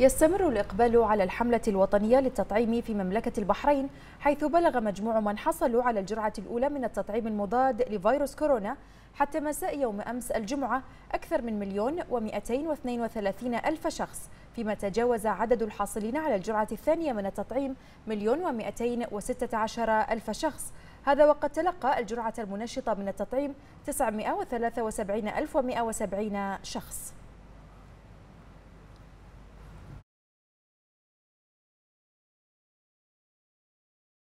يستمر الإقبال على الحملة الوطنية للتطعيم في مملكة البحرين حيث بلغ مجموع من حصلوا على الجرعة الأولى من التطعيم المضاد لفيروس كورونا حتى مساء يوم أمس الجمعة أكثر من مليون و وثلاثين ألف شخص فيما تجاوز عدد الحاصلين على الجرعة الثانية من التطعيم مليون و عشر ألف شخص هذا وقد تلقى الجرعة المنشطة من التطعيم وسبعين شخص